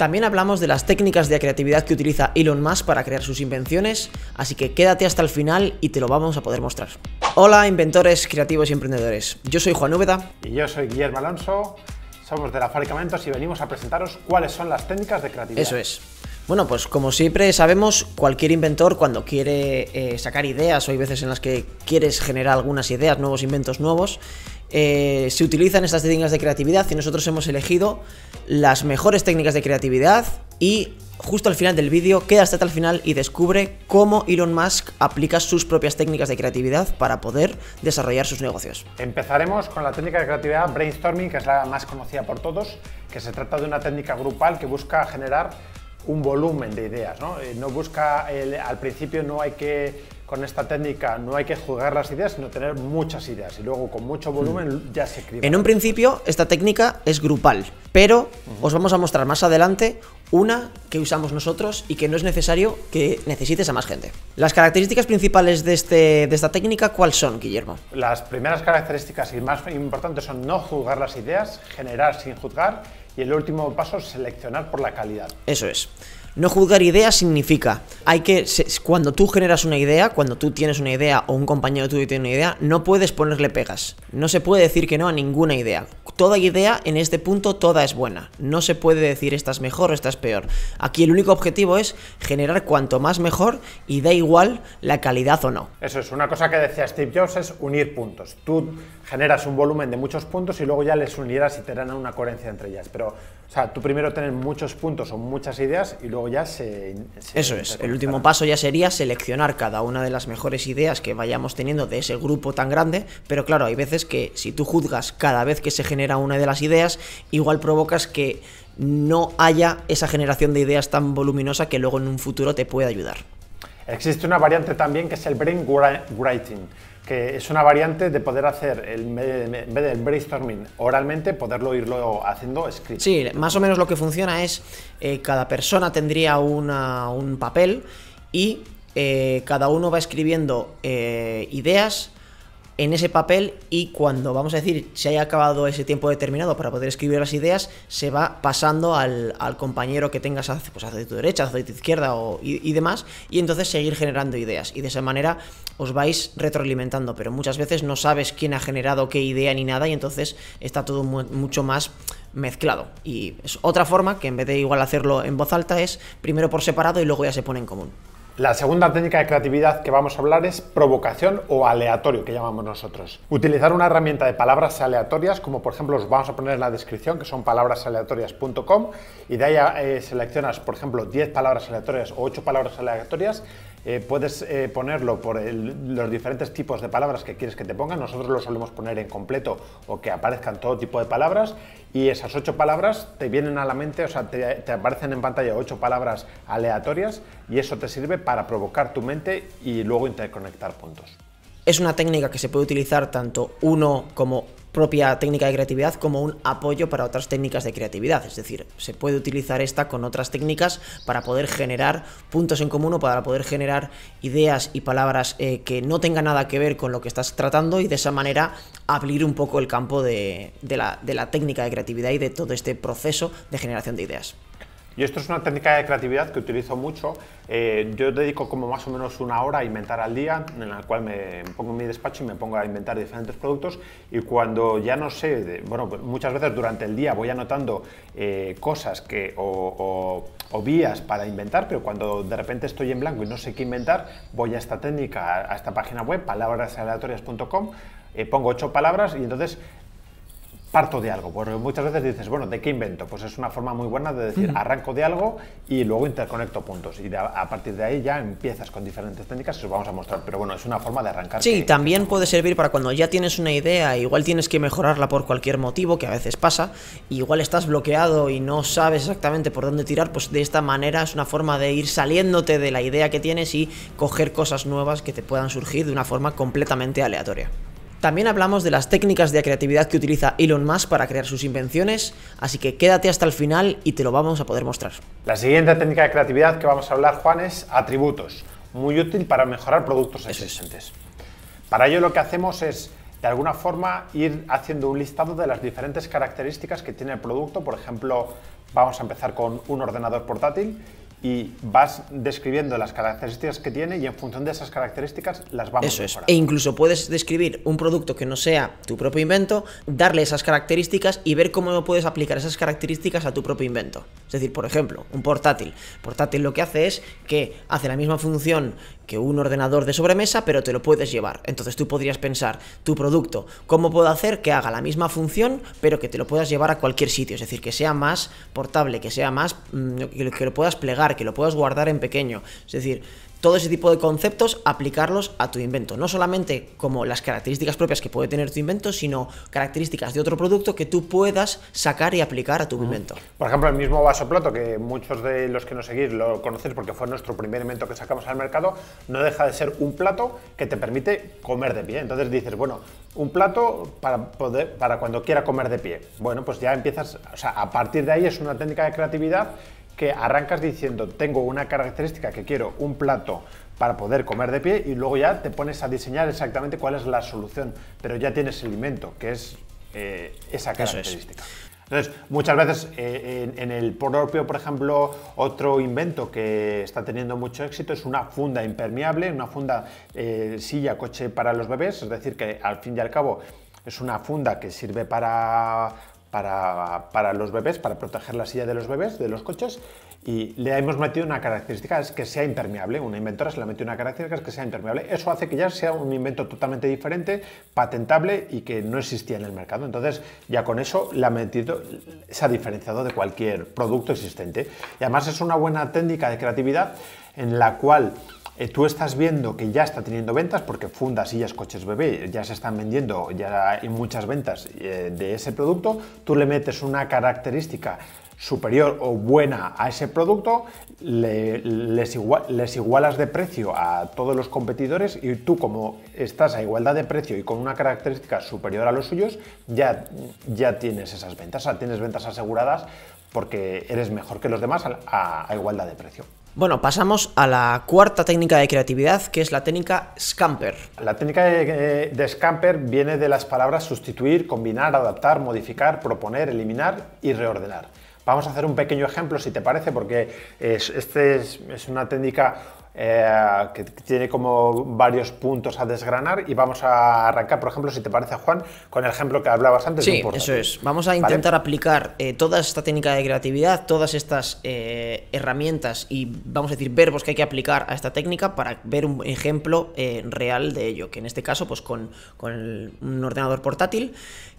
También hablamos de las técnicas de creatividad que utiliza Elon Musk para crear sus invenciones, así que quédate hasta el final y te lo vamos a poder mostrar. Hola inventores, creativos y emprendedores. Yo soy Juan Úbeda. Y yo soy Guillermo Alonso. Somos de la Fabricamentos y venimos a presentaros cuáles son las técnicas de creatividad. Eso es. Bueno, pues como siempre sabemos, cualquier inventor cuando quiere eh, sacar ideas, o hay veces en las que quieres generar algunas ideas, nuevos inventos nuevos, eh, se utilizan estas técnicas de creatividad y nosotros hemos elegido las mejores técnicas de creatividad y justo al final del vídeo queda hasta el final y descubre cómo Elon Musk aplica sus propias técnicas de creatividad para poder desarrollar sus negocios. Empezaremos con la técnica de creatividad brainstorming, que es la más conocida por todos, que se trata de una técnica grupal que busca generar un volumen de ideas. ¿no? Eh, busca al principio no hay que con esta técnica no hay que juzgar las ideas, sino tener muchas ideas y luego con mucho volumen mm. ya se escribe. En un principio, esta técnica es grupal, pero os vamos a mostrar más adelante una que usamos nosotros y que no es necesario que necesites a más gente. Las características principales de, este, de esta técnica, ¿cuáles son, Guillermo? Las primeras características y más importantes son no juzgar las ideas, generar sin juzgar y el último paso, seleccionar por la calidad. Eso es. No juzgar ideas significa, hay que, cuando tú generas una idea, cuando tú tienes una idea o un compañero tuyo tiene una idea, no puedes ponerle pegas. No se puede decir que no a ninguna idea. Toda idea, en este punto, toda es buena. No se puede decir esta es mejor o esta es peor. Aquí el único objetivo es generar cuanto más mejor y da igual la calidad o no. Eso es, una cosa que decía Steve Jobs es unir puntos. Tú generas un volumen de muchos puntos y luego ya les unirás y te dan una coherencia entre ellas. Pero o sea, tú primero tener muchos puntos o muchas ideas y luego ya se... Eso es, el último paso ya sería seleccionar cada una de las mejores ideas que vayamos teniendo de ese grupo tan grande, pero claro, hay veces que si tú juzgas cada vez que se genera una de las ideas, igual provocas que no haya esa generación de ideas tan voluminosa que luego en un futuro te pueda ayudar. Existe una variante también que es el brainwriting que es una variante de poder hacer, el, en vez del brainstorming oralmente, poderlo irlo haciendo escrito. Sí, más o menos lo que funciona es, eh, cada persona tendría un papel y eh, cada uno va escribiendo eh, ideas en ese papel y cuando, vamos a decir, se haya acabado ese tiempo determinado para poder escribir las ideas, se va pasando al, compañero que tengas a pues, tu derecha, hacia tu izquierda o, y, demás, y entonces seguir generando ideas. Y de esa manera os vais retroalimentando, pero muchas veces no sabes quién ha generado qué idea ni nada y entonces está todo mucho más mezclado. Y es otra forma que en vez de igual hacerlo en voz alta es primero por separado y luego ya se pone en común. La segunda técnica de creatividad que vamos a hablar es provocación o aleatorio, que llamamos nosotros. Utilizar una herramienta de palabras aleatorias, como por ejemplo os vamos a poner en la descripción, que son palabrasaleatorias.com, y de ahí eh, seleccionas, por ejemplo, 10 palabras aleatorias o 8 palabras aleatorias eh, puedes eh, ponerlo por los diferentes tipos de palabras que quieres que te pongan. Nosotros lo solemos poner en completo o que aparezcan todo tipo de palabras. Y esas ocho palabras te vienen a la mente, o sea, te, te aparecen en pantalla ocho palabras aleatorias y eso te sirve para provocar tu mente y luego interconectar puntos. Es una técnica que se puede utilizar tanto uno como propia técnica de creatividad como un apoyo para otras técnicas de creatividad. Es decir, se puede utilizar esta con otras técnicas para poder generar puntos en común o para poder generar ideas y palabras eh, que no tengan nada que ver con lo que estás tratando y de esa manera abrir un poco el campo de la técnica de creatividad y de todo este proceso de generación de ideas. Y esto es una técnica de creatividad que utilizo mucho. Eh, yo dedico como más o menos una hora a inventar al día, en la cual me pongo en mi despacho y me pongo a inventar diferentes productos. Y cuando ya no sé, bueno, pues muchas veces durante el día voy anotando eh, cosas que o, vías para inventar, pero cuando de repente estoy en blanco y no sé qué inventar, voy a esta técnica, a, esta página web, palabrasaleatorias.com. Eh, pongo ocho palabras y entonces parto de algo, porque muchas veces dices, bueno, ¿de qué invento? Pues es una forma muy buena de decir, arranco de algo y luego interconecto puntos. Y a partir de ahí ya empiezas con diferentes técnicas y os vamos a mostrar. Pero bueno, es una forma de arrancar. Sí, también puede servir para cuando ya tienes una idea, igual tienes que mejorarla por cualquier motivo, que a veces pasa, igual estás bloqueado y no sabes exactamente por dónde tirar, pues de esta manera es una forma de ir saliéndote de la idea que tienes y coger cosas nuevas que te puedan surgir de una forma completamente aleatoria. También hablamos de las técnicas de creatividad que utiliza Elon Musk para crear sus invenciones, así que quédate hasta el final y te lo vamos a poder mostrar. La siguiente técnica de creatividad que vamos a hablar, Juan, es atributos, muy útil para mejorar productos existentes. Para ello lo que hacemos es, de alguna forma, ir haciendo un listado de las diferentes características que tiene el producto. Por ejemplo, vamos a empezar con un ordenador portátil y vas describiendo las características que tiene y en función de esas características las vamos Eso E incluso puedes describir un producto que no sea tu propio invento, darle esas características y ver cómo puedes aplicar esas características a tu propio invento. Es decir, por ejemplo, un portátil. Portátil lo que hace es que hace la misma función que un ordenador de sobremesa, pero te lo puedes llevar. Entonces tú podrías pensar, tu producto, ¿cómo puedo hacer que haga la misma función, pero que te lo puedas llevar a cualquier sitio? Es decir, que sea más portable, que sea más, mm, que lo puedas plegar, que lo puedas guardar en pequeño. Es decir, todo ese tipo de conceptos, aplicarlos a tu invento. No solamente como las características propias que puede tener tu invento, sino características de otro producto que tú puedas sacar y aplicar a tu invento. Por ejemplo, el mismo vaso-plato que muchos de los que nos seguís lo conocéis porque fue nuestro primer invento que sacamos al mercado, no deja de ser un plato que te permite comer de pie. Entonces dices, bueno, un plato para, poder, para cuando quiera comer de pie. Bueno, pues ya empiezas, o sea, a partir de ahí es una técnica de creatividad que arrancas diciendo, tengo una característica que quiero un plato para poder comer de pie y luego ya te pones a diseñar exactamente cuál es la solución, pero ya tienes el invento, que es eh, esa característica. Entonces, muchas veces eh, en, el propio, por ejemplo, otro invento que está teniendo mucho éxito es una funda impermeable, una funda eh, silla coche para los bebés, es decir, que al fin y al cabo es una funda que sirve para para, los bebés, para proteger la silla de los bebés, de los coches, y le hemos metido una característica, es que sea impermeable, una inventora se le ha metido una característica, es que sea impermeable, eso hace que ya sea un invento totalmente diferente, patentable y que no existía en el mercado, entonces ya con eso la ha metido, se ha diferenciado de cualquier producto existente, y además es una buena técnica de creatividad, en la cual eh, tú estás viendo que ya está teniendo ventas, porque fundas, sillas, coches bebé, ya se están vendiendo, ya hay muchas ventas eh, de ese producto, tú le metes una característica superior o buena a ese producto, les, igualas de precio a todos los competidores y tú como estás a igualdad de precio y con una característica superior a los suyos, ya, ya tienes esas ventas, o sea, tienes ventas aseguradas porque eres mejor que los demás a igualdad de precio. Bueno, pasamos a la cuarta técnica de creatividad, que es la técnica scamper. La técnica eh, de, scamper viene de las palabras sustituir, combinar, adaptar, modificar, proponer, eliminar y reordenar. Vamos a hacer un pequeño ejemplo, si te parece, porque esta es, una técnica eh, que tiene como varios puntos a desgranar y vamos a arrancar, por ejemplo, si te parece, Juan, con el ejemplo que hablabas antes. Sí, eso es. Vamos a intentar aplicar eh, toda esta técnica de creatividad, todas estas eh, herramientas y, vamos a decir, verbos que hay que aplicar a esta técnica para ver un ejemplo real de ello, que en este caso, pues con, un ordenador portátil,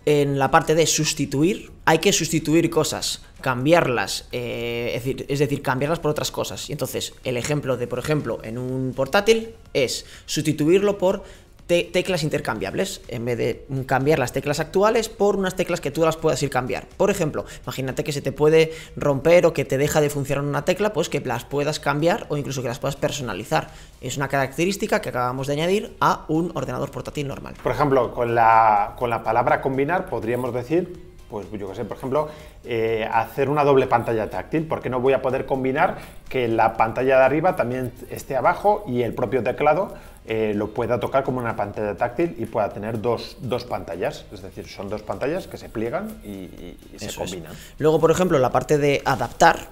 en la parte de sustituir, hay que sustituir cosas, cambiarlas, es, decir, es decir, cambiarlas por otras cosas. Y entonces, el ejemplo de, por ejemplo, en un portátil es sustituirlo por teclas intercambiables, en vez de cambiar las teclas actuales por unas teclas que tú las puedas ir cambiar. Por ejemplo, imagínate que se te puede romper o que te deja de funcionar una tecla, pues que las puedas cambiar o incluso que las puedas personalizar. Es una característica que acabamos de añadir a un ordenador portátil normal. Por ejemplo, con la, con la palabra combinar podríamos decir pues yo que sé, por ejemplo, eh, hacer una doble pantalla táctil, porque no voy a poder combinar que la pantalla de arriba también esté abajo y el propio teclado eh, lo pueda tocar como una pantalla táctil y pueda tener dos, pantallas, es decir, son dos pantallas que se pliegan y, se combinan. Luego, por ejemplo, la parte de adaptar,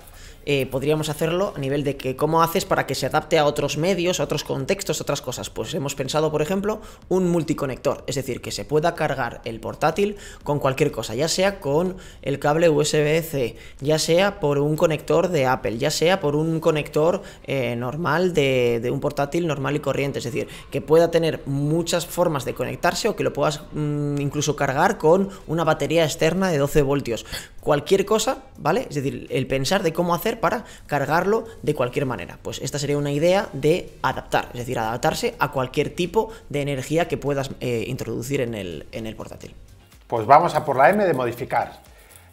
eh, podríamos hacerlo a nivel de que cómo haces para que se adapte a otros medios, a otros contextos, otras cosas. Pues hemos pensado, por ejemplo, un multiconector, es decir, que se pueda cargar el portátil con cualquier cosa, ya sea con el cable USB-C, ya sea por un conector de Apple, ya sea por un conector eh, normal de, un portátil normal y corriente, es decir, que pueda tener muchas formas de conectarse o que lo puedas mm, incluso cargar con una batería externa de 12 voltios. Cualquier cosa, ¿vale? Es decir, el pensar de cómo hacer para cargarlo de cualquier manera. Pues esta sería una idea de adaptar, es decir, adaptarse a cualquier tipo de energía que puedas eh, introducir en el, en el portátil. Pues vamos a por la M de modificar.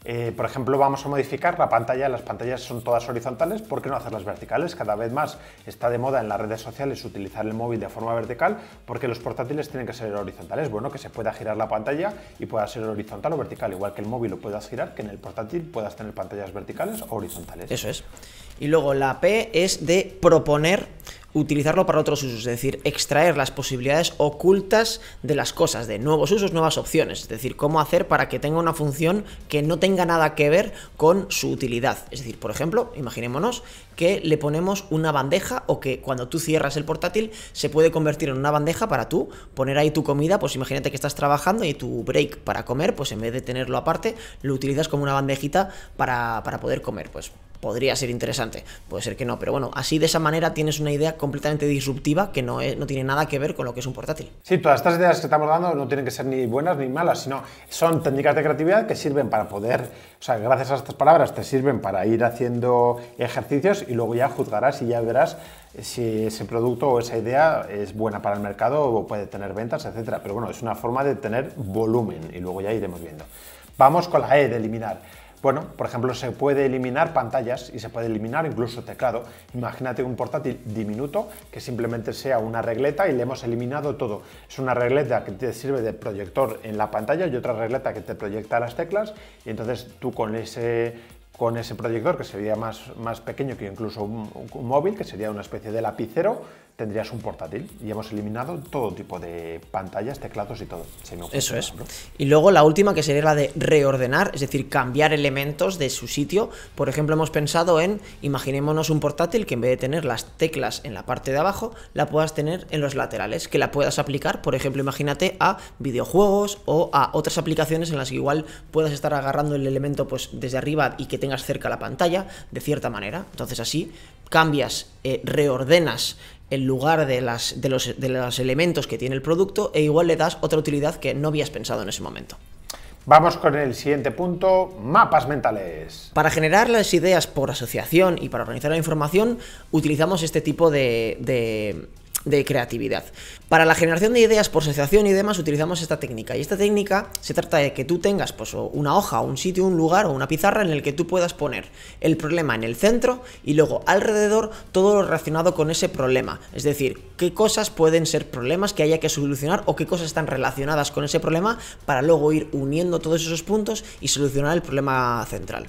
Eh, por ejemplo, vamos a modificar la pantalla, las pantallas son todas horizontales, ¿por qué no hacerlas verticales? Cada vez más está de moda en las redes sociales utilizar el móvil de forma vertical porque los portátiles tienen que ser horizontales. Bueno, que se pueda girar la pantalla y pueda ser horizontal o vertical, igual que el móvil lo puedas girar, que en el portátil puedas tener pantallas verticales o horizontales. Eso es. Y luego la P es de proponer utilizarlo para otros usos, es decir, extraer las posibilidades ocultas de las cosas, de nuevos usos, nuevas opciones, es decir, cómo hacer para que tenga una función que no tenga nada que ver con su utilidad. Es decir, por ejemplo, imaginémonos que le ponemos una bandeja o que cuando tú cierras el portátil se puede convertir en una bandeja para tú poner ahí tu comida, pues imagínate que estás trabajando y tu break para comer, pues en vez de tenerlo aparte, lo utilizas como una bandejita para, para poder comer, pues podría ser interesante, puede ser que no, pero bueno, así de esa manera tienes una idea completamente disruptiva que no, tiene nada que ver con lo que es un portátil. Sí, todas estas ideas que estamos dando no tienen que ser ni buenas ni malas, sino son técnicas de creatividad que sirven para poder, o sea, gracias a estas palabras te sirven para ir haciendo ejercicios y luego ya juzgarás y ya verás eh, si ese producto o esa idea es buena para el mercado o puede tener ventas, etcétera. Pero bueno, es una forma de tener volumen y luego ya iremos viendo. Vamos con la E de eliminar. Bueno, por ejemplo, se puede eliminar pantallas y se puede eliminar incluso teclado. Imagínate un portátil diminuto que simplemente sea una regleta y le hemos eliminado todo. Es una regleta que te sirve de proyector en la pantalla y otra regleta que te proyecta las teclas y entonces tú con ese con ese proyector que sería más, pequeño que incluso un móvil, que sería una especie de lapicero, tendrías un portátil y hemos eliminado todo tipo de pantallas, teclados y todo. Eso es. Y luego la última que sería la de reordenar, es decir, cambiar elementos de su sitio. Por ejemplo, hemos pensado en, imaginémonos un portátil que en vez de tener las teclas en la parte de abajo, la puedas tener en los laterales, que la puedas aplicar, por ejemplo, imagínate a videojuegos o a otras aplicaciones en las que igual puedas estar agarrando el elemento pues desde arriba y que tengas cerca la pantalla de cierta manera. Entonces así cambias, eh, reordenas en lugar de, las, de, los, de los elementos que tiene el producto e igual le das otra utilidad que no habías pensado en ese momento. Vamos con el siguiente punto, mapas mentales. Para generar las ideas por asociación y para organizar la información, utilizamos este tipo de de creatividad. Para la generación de ideas por asociación y demás utilizamos esta técnica. Y esta técnica se trata de que tú tengas pues, una hoja, un sitio, un lugar o una pizarra en el que tú puedas poner el problema en el centro y luego alrededor todo lo relacionado con ese problema. Es decir, qué cosas pueden ser problemas que haya que solucionar o qué cosas están relacionadas con ese problema para luego ir uniendo todos esos puntos y solucionar el problema central.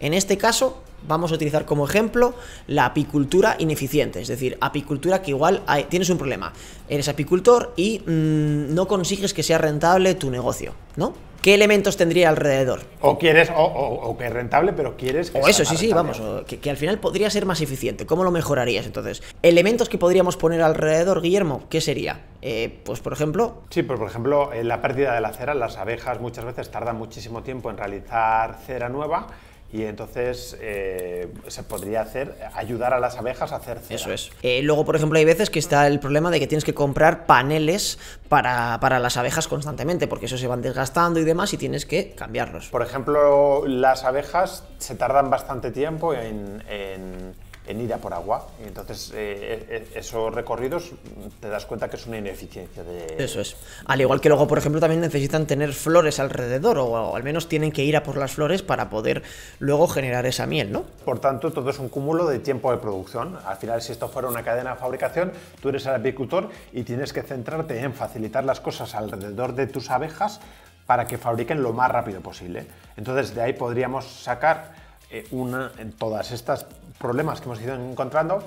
En este caso, vamos a utilizar como ejemplo la apicultura ineficiente, es decir, apicultura que igual tienes un problema, eres apicultor y mm, no consigues que sea rentable tu negocio, ¿no? ¿Qué elementos tendría alrededor? O quieres, o, que es rentable, pero quieres que O eso, sí, sí, vamos, que, al final podría ser más eficiente. ¿Cómo lo mejorarías entonces? Elementos que podríamos poner alrededor, Guillermo, ¿qué sería? Eh, pues por ejemplo... Sí, pues por ejemplo, en eh, la pérdida de la cera, las abejas muchas veces tardan muchísimo tiempo en realizar cera nueva y entonces eh, se podría hacer ayudar a las abejas a hacer Eso es. Eh, luego, por ejemplo, hay veces que está el problema de que tienes que comprar paneles para, para las abejas constantemente, porque eso se van desgastando y demás y tienes que cambiarlos. Por ejemplo, las abejas se tardan bastante tiempo en en a por agua. y Entonces, eh, eh, eh, esos recorridos te das cuenta que es una ineficiencia de... Eso es. Al igual que luego, por ejemplo, también necesitan tener flores alrededor, o, al menos tienen que ir a por las flores para poder luego generar esa miel, ¿no? Por tanto, todo es un cúmulo de tiempo de producción. Al final, si esto fuera una cadena de fabricación, tú eres el apicultor y tienes que centrarte en facilitar las cosas alrededor de tus abejas para que fabriquen lo más rápido posible. Entonces, de ahí podríamos sacar una, en todas estas problemas que hemos ido encontrando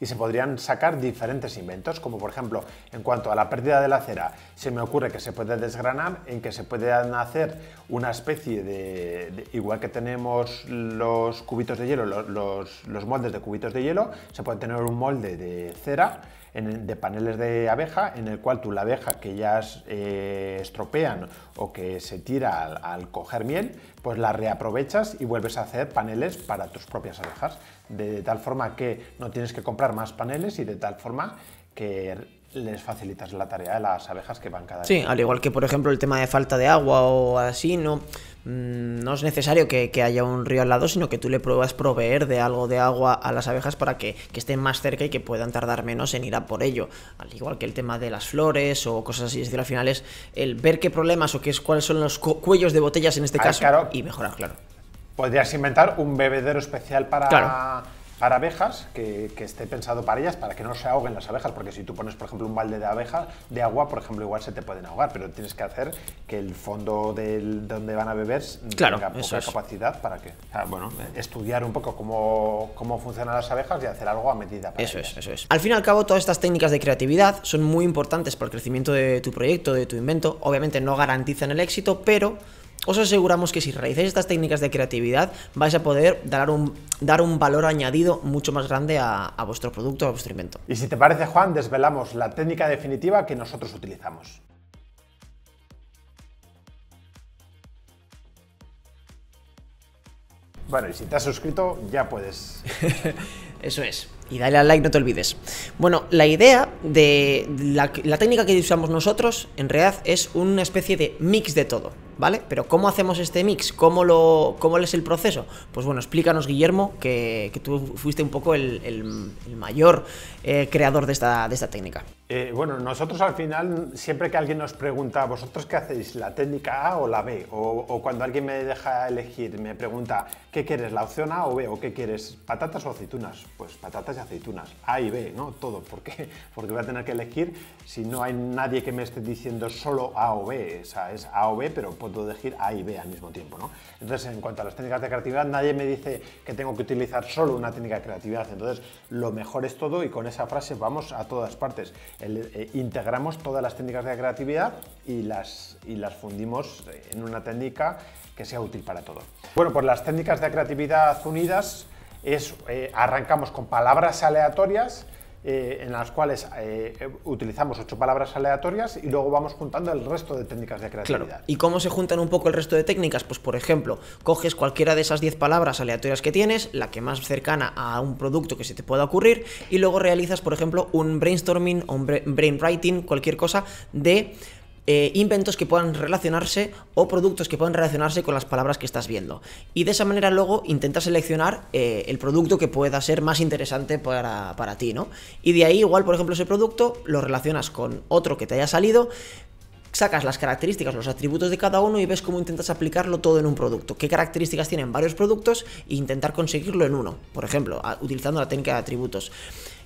y se podrían sacar diferentes inventos, como por ejemplo, en cuanto a la pérdida de la cera, se me ocurre que se puede desgranar, en que se puede hacer una especie de, igual que tenemos los cubitos de hielo, los moldes de cubitos de hielo, se puede tener un molde de cera de paneles de abeja, en el cual tú la abeja que ya eh, estropean o que se tira al, coger miel, pues la reaprovechas y vuelves a hacer paneles para tus propias abejas, de tal forma que no tienes que comprar más paneles y de tal forma que les facilitas la tarea de las abejas que van cada sí, día. Sí, al igual que por ejemplo el tema de falta de agua o así, no, mm, no es necesario que, haya un río al lado, sino que tú le pruebas proveer de algo de agua a las abejas para que, estén más cerca y que puedan tardar menos en ir a por ello. Al igual que el tema de las flores o cosas así, es decir, al final es el ver qué problemas o qué es, cuáles son los cuellos de botellas en este ah, caso y mejorar, claro. Podrías inventar un bebedero especial para para abejas, que, esté pensado para ellas, para que no se ahoguen las abejas, porque si tú pones, por ejemplo, un balde de abeja de agua, por ejemplo, igual se te pueden ahogar, pero tienes que hacer que el fondo del, donde van a beber tenga poca capacidad para que, bueno, eh, estudiar un poco cómo, cómo, funcionan las abejas y hacer algo a medida. eso es, eso es. Al fin y al cabo, todas estas técnicas de creatividad son muy importantes para el crecimiento de tu proyecto, de tu invento. Obviamente no garantizan el éxito, pero os aseguramos que si realizáis estas técnicas de creatividad vais a poder dar un, dar un valor añadido mucho más grande a, vuestro producto, a vuestro invento. Y si te parece, Juan, desvelamos la técnica definitiva que nosotros utilizamos. Bueno, y si te has suscrito, ya puedes. Eso es. Y dale al like, no te olvides. Bueno, la idea de la, la técnica que usamos nosotros, en realidad, es una especie de mix de todo. ¿vale? Pero ¿cómo hacemos este mix? ¿Cómo, lo, cómo es el proceso? Pues bueno, explícanos, Guillermo, que, tú fuiste un poco el, el, mayor eh, creador de esta, de esta técnica. Eh, bueno, nosotros al final, siempre que alguien nos pregunta, ¿vosotros qué hacéis? ¿La técnica A o la B? O, cuando alguien me deja elegir, me pregunta, ¿qué quieres? ¿La opción A o B? ¿O qué quieres? ¿Patatas o aceitunas? Pues patatas y aceitunas. A y B, ¿no? Todo. ¿Por qué? Porque voy a tener que elegir si no hay nadie que me esté diciendo solo A o B. O sea, es A o B, pero todo de gir A y B al mismo tiempo. ¿no? Entonces, en cuanto a las técnicas de creatividad, nadie me dice que tengo que utilizar solo una técnica de creatividad. Entonces, lo mejor es todo y con esa frase vamos a todas partes. Eh, integramos todas las técnicas de creatividad y las, fundimos en una técnica que sea útil para todo. Bueno, pues las técnicas de creatividad unidas es, eh, arrancamos con palabras aleatorias eh, en las cuales eh, utilizamos ocho palabras aleatorias y luego vamos juntando el resto de técnicas de creatividad. Claro. ¿Y cómo se juntan un poco el resto de técnicas? Pues por ejemplo, coges cualquiera de esas diez palabras aleatorias que tienes, la que más cercana a un producto que se te pueda ocurrir, y luego realizas, por ejemplo, un brainstorming o un brainwriting, cualquier cosa de eh, inventos que puedan relacionarse o productos que puedan relacionarse con las palabras que estás viendo. Y de esa manera luego intenta seleccionar eh, el producto que pueda ser más interesante para, para ti, ¿no? Y de ahí igual, por ejemplo, ese producto lo relacionas con otro que te haya salido, sacas las características, los atributos de cada uno y ves cómo intentas aplicarlo todo en un producto. ¿Qué características tienen varios productos e intentar conseguirlo en uno? Por ejemplo, utilizando la técnica de atributos.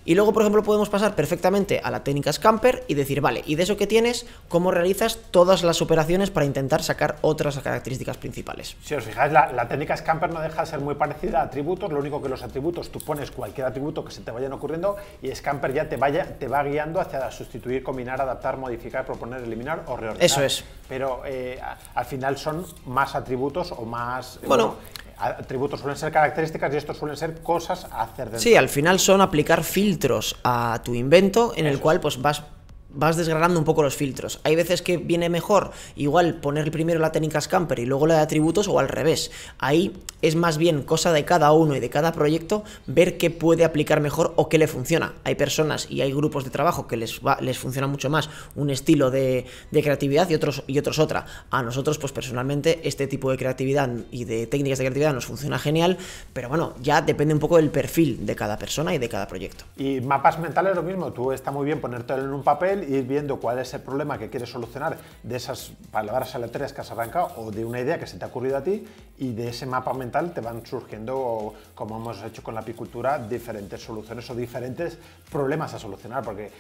Y luego, por ejemplo, podemos pasar perfectamente a la técnica Scamper y decir, vale, ¿y de eso que tienes, cómo realizas todas las operaciones para intentar sacar otras características principales? Si os fijáis, la, técnica Scamper no deja de ser muy parecida a atributos, lo único que los atributos, tú pones cualquier atributo que se te vayan ocurriendo y Scamper ya te, vaya, te va guiando hacia sustituir, combinar, adaptar, modificar, proponer, eliminar o reordenar. Eso es. Pero eh, al final son más atributos o más... bueno eh, atributos suelen ser características y estos suelen ser cosas a hacer dentro. Sí, al final son aplicar filtros a tu invento en el cual pues vas vas desgranando un poco los filtros. Hay veces que viene mejor igual poner primero la técnica Scamper y luego la de atributos o al revés. Ahí es más bien cosa de cada uno y de cada proyecto ver qué puede aplicar mejor o qué le funciona. Hay personas y hay grupos de trabajo que les, les funciona mucho más un estilo de, creatividad y otros, y otros otra. A nosotros pues personalmente este tipo de creatividad y de técnicas de creatividad nos funciona genial, pero bueno, ya depende un poco del perfil de cada persona y de cada proyecto. Y mapas mentales lo mismo, tú está muy bien ponértelo en un papel ir viendo cuál es el problema que quieres solucionar de esas palabras aleatorias que has arrancado o de una idea que se te ha ocurrido a ti y de ese mapa mental te van surgiendo, como hemos hecho con la apicultura, diferentes soluciones o diferentes problemas a solucionar, porque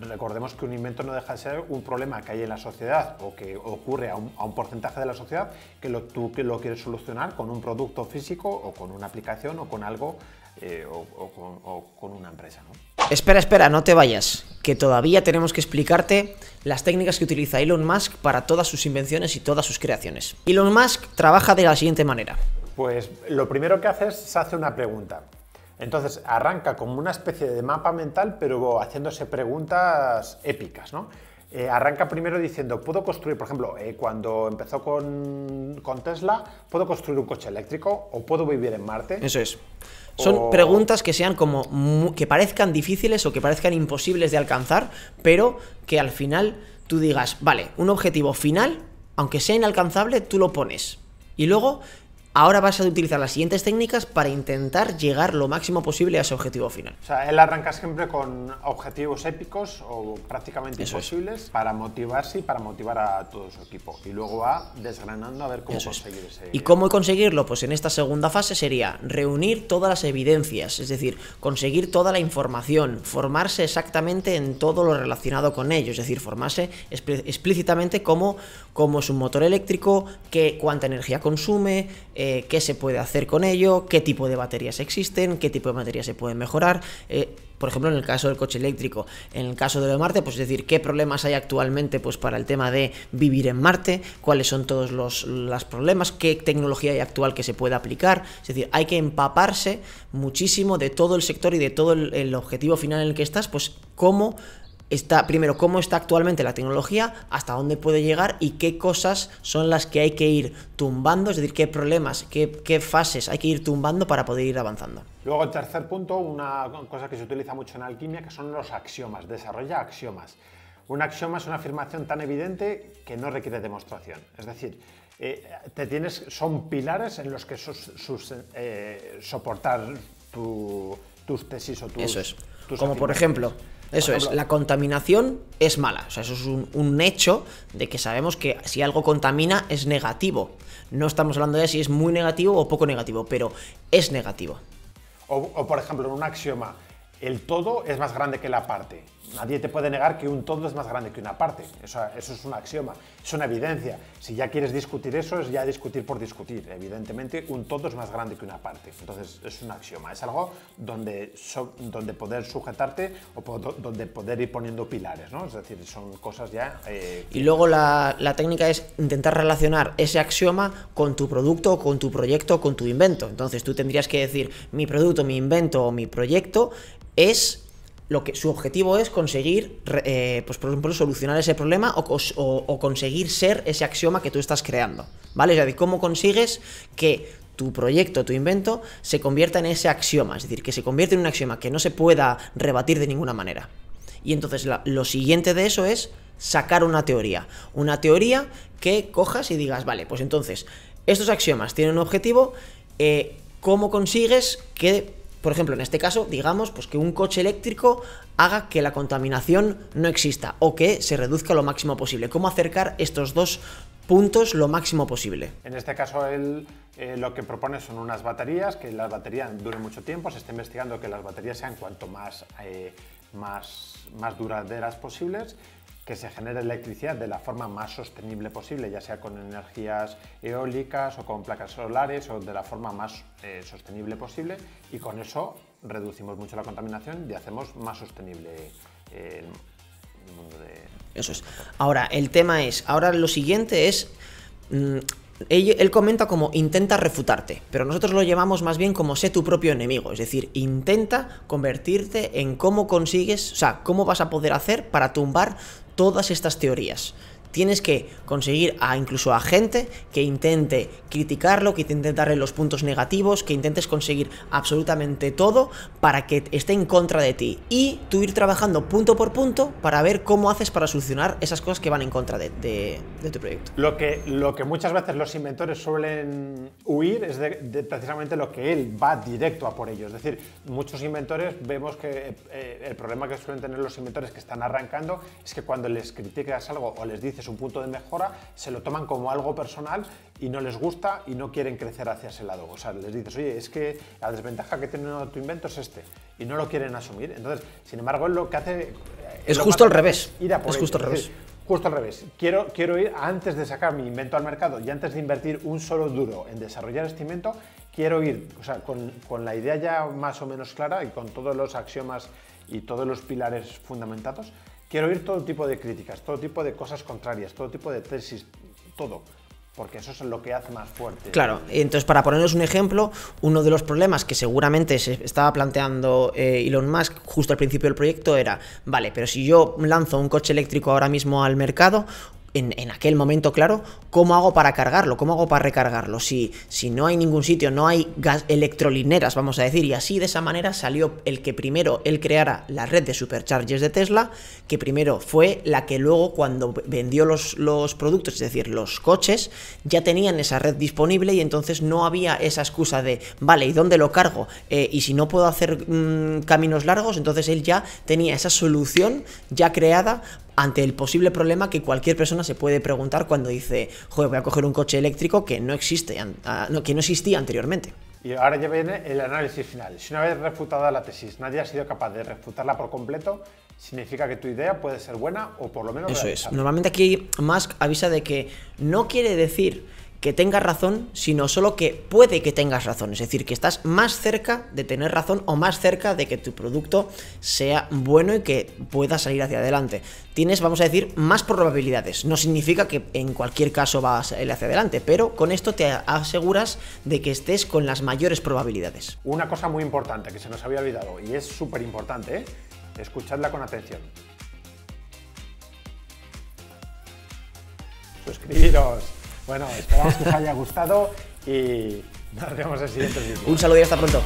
recordemos que un invento no deja de ser un problema que hay en la sociedad o que ocurre a un, porcentaje de la sociedad que tú lo quieres solucionar con un producto físico o con una aplicación o con algo eh, o, con, una empresa. Espera, espera, no te vayas, que todavía tenemos que explicarte las técnicas que utiliza Elon Musk para todas sus invenciones y todas sus creaciones. Elon Musk trabaja de la siguiente manera. Pues lo primero que hace es se hace una pregunta. Entonces arranca como una especie de mapa mental, pero haciéndose preguntas épicas, ¿no? Eh, arranca primero diciendo, puedo construir, por ejemplo, eh, cuando empezó con, con, Tesla, puedo construir un coche eléctrico o puedo vivir en Marte. Eso es. Son preguntas que sean como que parezcan difíciles o que parezcan imposibles de alcanzar, pero que al final tú digas, vale, un objetivo final, aunque sea inalcanzable, tú lo pones. Y luego ahora vas a utilizar las siguientes técnicas para intentar llegar lo máximo posible a ese objetivo final. O sea, él arranca siempre con objetivos épicos o prácticamente imposibles para motivarse y para motivar a todo su equipo. Y luego va desgranando a ver cómo conseguir ese... ¿Y cómo conseguirlo? Pues en esta segunda fase sería reunir todas las evidencias, es decir, conseguir toda la información, formarse exactamente en todo lo relacionado con ello, es decir, formarse explícitamente cómo, cómo es un motor eléctrico, qué, cuánta energía consume, eh, qué se puede hacer con ello, qué tipo de baterías existen, qué tipo de baterías se pueden mejorar. Eh, por ejemplo, en el caso del coche eléctrico, en el caso de lo de Marte, pues es decir, qué problemas hay actualmente pues, para el tema de vivir en Marte, cuáles son todos los, problemas, qué tecnología hay actual que se puede aplicar. Es decir, hay que empaparse muchísimo de todo el sector y de todo el objetivo final en el que estás, pues cómo está, primero, cómo está actualmente la tecnología, hasta dónde puede llegar y qué cosas son las que hay que ir tumbando, es decir, qué problemas, qué, fases hay que ir tumbando para poder ir avanzando. Luego, el tercer punto, una cosa que se utiliza mucho en alquimia, que son los axiomas, desarrolla axiomas. Un axioma es una afirmación tan evidente que no requiere demostración. Es decir, eh, te tienes, son pilares en los que eh, soportar tus tesis o tus... Eso es. Como por ejemplo, eso es, la contaminación es mala. O sea, eso es un, un, hecho de que sabemos que si algo contamina es negativo. No estamos hablando de si es muy negativo o poco negativo, pero es negativo. o por ejemplo, en un axioma, el todo es más grande que la parte nadie te puede negar que un todo es más grande que una parte. Eso, es un axioma, es una evidencia. Si ya quieres discutir eso, es ya discutir por discutir. Evidentemente, un todo es más grande que una parte. Entonces, es un axioma. Es algo donde, donde poder sujetarte o donde poder ir poniendo pilares, ¿no? Es decir, son cosas ya... Eh, y luego la, la, técnica es intentar relacionar ese axioma con tu producto, con tu proyecto, con tu invento. Entonces, tú tendrías que decir, mi producto, mi invento o mi proyecto es lo que su objetivo es conseguir, eh, pues por ejemplo, solucionar ese problema o, conseguir ser ese axioma que tú estás creando, ¿vale? Es cómo consigues que tu proyecto, tu invento, se convierta en ese axioma, es decir, que se convierta en un axioma que no se pueda rebatir de ninguna manera. Y entonces lo siguiente de eso es sacar una teoría, una teoría que cojas y digas, vale, pues entonces, estos axiomas tienen un objetivo, eh, ¿cómo consigues que por ejemplo, en este caso, digamos pues que un coche eléctrico haga que la contaminación no exista o que se reduzca lo máximo posible. ¿Cómo acercar estos dos puntos lo máximo posible? En este caso, él eh, lo que propone son unas baterías, que las baterías duren mucho tiempo. Se está investigando que las baterías sean cuanto más, eh, más, más duraderas posibles que se genere electricidad de la forma más sostenible posible, ya sea con energías eólicas o con placas solares o de la forma más eh, sostenible posible y con eso reducimos mucho la contaminación y hacemos más sostenible eh, el mundo de... Eso es. Ahora, el tema es, ahora lo siguiente es... Mm, él, comenta como intenta refutarte, pero nosotros lo llevamos más bien como sé tu propio enemigo, es decir, intenta convertirte en cómo consigues, o sea, cómo vas a poder hacer para tumbar todas estas teorías. Tienes que conseguir a incluso a gente que intente criticarlo, que intente darle los puntos negativos, que intentes conseguir absolutamente todo para que esté en contra de ti. Y tú ir trabajando punto por punto para ver cómo haces para solucionar esas cosas que van en contra de, tu proyecto. Lo que, lo que muchas veces los inventores suelen huir es precisamente lo que él va directo a por ellos. Es decir, muchos inventores vemos que eh, el problema que suelen tener los inventores que están arrancando es que cuando les criticas algo o les dices es un punto de mejora, se lo toman como algo personal y no les gusta y no quieren crecer hacia ese lado. O sea, les dices, oye, es que la desventaja que tiene tu invento es este y no lo quieren asumir. Entonces, sin embargo, lo que hace... Eh, es justo al revés. Ir es justo al revés. Justo al revés. Quiero, quiero ir antes de sacar mi invento al mercado y antes de invertir un solo duro en desarrollar este invento, quiero ir con, con la idea ya más o menos clara y con todos los axiomas y todos los pilares fundamentados, Quiero oír todo tipo de críticas, todo tipo de cosas contrarias, todo tipo de tesis, todo porque eso es lo que hace más fuerte. Claro, entonces para ponernos un ejemplo, uno de los problemas que seguramente se estaba planteando eh, Elon Musk justo al principio del proyecto era, vale, pero si yo lanzo un coche eléctrico ahora mismo al mercado, en, aquel momento, claro, cómo hago para cargarlo, cómo hago para recargarlo. Si, si no hay ningún sitio, no hay gas electrolineras, vamos a decir, y así de esa manera salió el que primero él creara la red de supercharges de Tesla, que primero fue la que luego cuando vendió los, los productos, es decir, los coches, ya tenían esa red disponible y entonces no había esa excusa de, vale, ¿y dónde lo cargo? Eh, y si no puedo hacer mm, caminos largos, entonces él ya tenía esa solución ya creada ante el posible problema que cualquier persona se puede preguntar cuando dice, joder, voy a coger un coche eléctrico que no, existe, que no existía anteriormente. Y ahora ya viene el análisis final. Si una vez refutada la tesis nadie ha sido capaz de refutarla por completo, significa que tu idea puede ser buena o por lo menos... Eso es. Normalmente aquí Musk avisa de que no quiere decir que tengas razón, sino solo que puede que tengas razón. Es decir, que estás más cerca de tener razón o más cerca de que tu producto sea bueno y que pueda salir hacia adelante. Tienes, vamos a decir, más probabilidades. No significa que en cualquier caso va a salir hacia adelante, pero con esto te aseguras de que estés con las mayores probabilidades. Una cosa muy importante que se nos había olvidado y es súper importante, ¿eh? escuchadla con atención. Suscribiros. Bueno, esperamos que os haya gustado y nos vemos en el siguiente vídeo. Un saludo y hasta pronto.